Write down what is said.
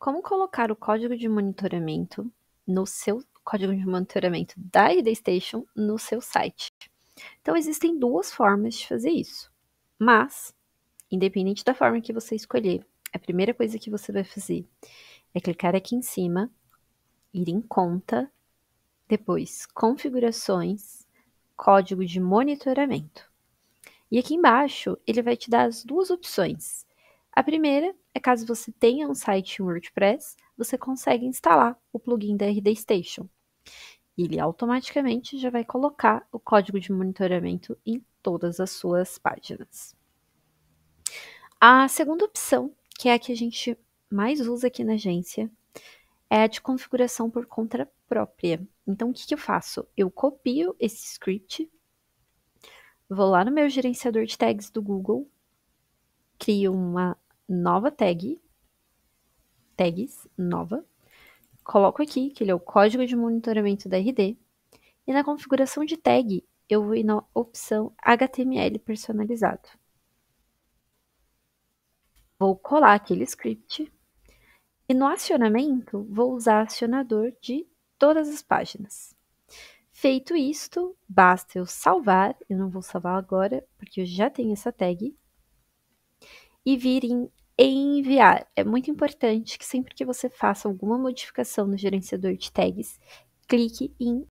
como colocar o código de monitoramento no seu código de monitoramento da ID Station no seu site. Então existem duas formas de fazer isso. Mas, independente da forma que você escolher, a primeira coisa que você vai fazer é clicar aqui em cima, ir em conta, depois configurações, código de monitoramento. E aqui embaixo ele vai te dar as duas opções. A primeira é caso você tenha um site WordPress, você consegue instalar o plugin da RD Station. Ele automaticamente já vai colocar o código de monitoramento em todas as suas páginas. A segunda opção, que é a que a gente mais usa aqui na agência, é a de configuração por conta própria. Então, o que, que eu faço? Eu copio esse script, vou lá no meu gerenciador de tags do Google, crio uma nova tag, tags nova, coloco aqui que ele é o código de monitoramento da RD e na configuração de tag eu vou ir na opção HTML personalizado. Vou colar aquele script e no acionamento vou usar acionador de todas as páginas. Feito isto, basta eu salvar, eu não vou salvar agora porque eu já tenho essa tag, e vir em em enviar. É muito importante que sempre que você faça alguma modificação no gerenciador de tags, clique em